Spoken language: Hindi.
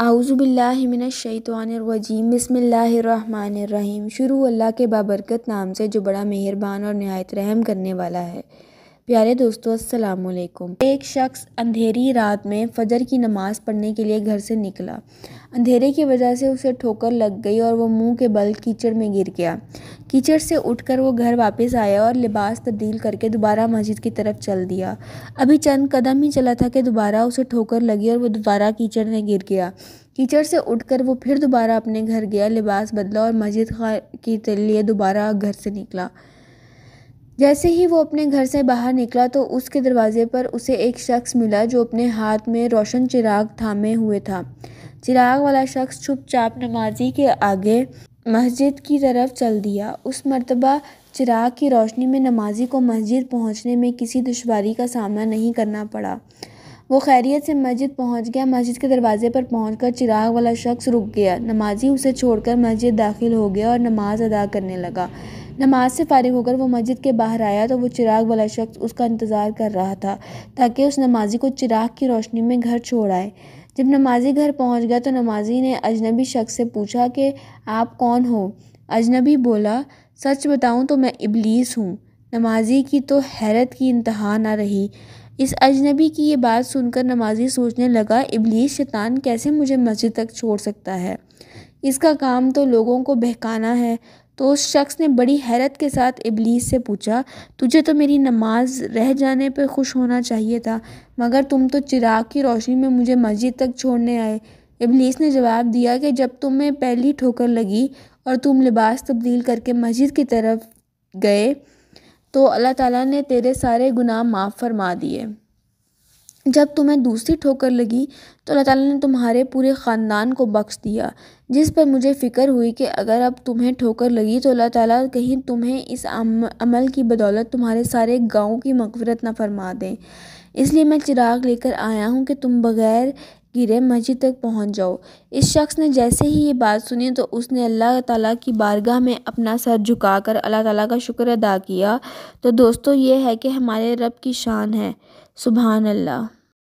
आउज़बिल्लिमिनशैतवानरवजीम बसमीम शुरू अल्लाह के बाबरकत नाम से जो बड़ा मेहरबान और नहायत रहम करने वाला है प्यारे दोस्तों अस्सलाम वालेकुम एक शख्स अंधेरी रात में फजर की नमाज़ पढ़ने के लिए घर से निकला अंधेरे की वजह से उसे ठोकर लग गई और वो मुंह के बल कीचड़ में गिर गया कीचड़ से उठकर वो घर वापस आया और लिबास तब्दील करके दोबारा मस्जिद की तरफ चल दिया अभी चंद कदम ही चला था कि दोबारा उसे ठोकर लगी और वो दोबारा कीचड़ में गिर गया कीचड़ से उठकर वो फिर दोबारा अपने घर गया लिबास बदला और मस्जिद के लिए दोबारा घर से निकला जैसे ही वो अपने घर से बाहर निकला तो उसके दरवाजे पर उसे एक शख्स मिला जो अपने हाथ में रोशन चिराग थामे हुए था चिराग वाला शख्स चुपचाप नमाजी के आगे मस्जिद की तरफ चल दिया उस मरतबा चिराग की रोशनी में नमाजी को मस्जिद पहुंचने में किसी दुशारी का सामना नहीं करना पड़ा वो खैरियत से मस्जिद पहुंच गया मस्जिद के दरवाजे पर पहुंचकर चिराग वाला शख्स रुक गया नमाजी उसे छोड़कर मस्जिद दाखिल हो गया और नमाज अदा करने लगा नमाज से फारिग होकर वो मस्जिद के बाहर आया तो वो चिराग वाला शख्स उसका इंतज़ार कर रहा था ताकि उस नमाजी को चिराग की रोशनी में घर छोड़ आए जब नमाजी घर पहुंच गया तो नमाजी ने अजनबी शख्स से पूछा कि आप कौन हो अजनबी बोला सच बताऊं तो मैं इबलीस हूँ नमाजी की तो हैरत की इंतहा ना रही इस अजनबी की ये बात सुनकर नमाजी सोचने लगा इबलीस शैतान कैसे मुझे मस्जिद तक छोड़ सकता है इसका काम तो लोगों को बहकाना है तो उस शख्स ने बड़ी हैरत के साथ इबलीस से पूछा तुझे तो मेरी नमाज रह जाने पर खुश होना चाहिए था मगर तुम तो चिराग की रोशनी में मुझे मस्जिद तक छोड़ने आए इबलीस ने जवाब दिया कि जब तुम्हें पहली ठोकर लगी और तुम लिबास तब्दील करके मस्जिद की तरफ गए तो अल्लाह ताला ने तेरे सारे गुनाह माफ़ फरमा दिए जब तुम्हें दूसरी ठोकर लगी तो अल्लाह ताला ने तुम्हारे पूरे ख़ानदान को बख्श दिया जिस पर मुझे फ़िक्र हुई कि अगर अब तुम्हें ठोकर लगी तो अल्लाह ताला कहीं तुम्हें इस अमल की बदौलत तुम्हारे सारे गाँव की मगफरत न फरमा दें इसलिए मैं चिराग लेकर आया हूँ कि तुम बग़ैर गिरे मस्जिद तक पहुंच जाओ इस शख्स ने जैसे ही ये बात सुनी तो उसने अल्लाह ताला की बारगाह में अपना सर झुकाकर अल्लाह ताला का शुक्र अदा किया तो दोस्तों ये है कि हमारे रब की शान है सुबहान अल्लाह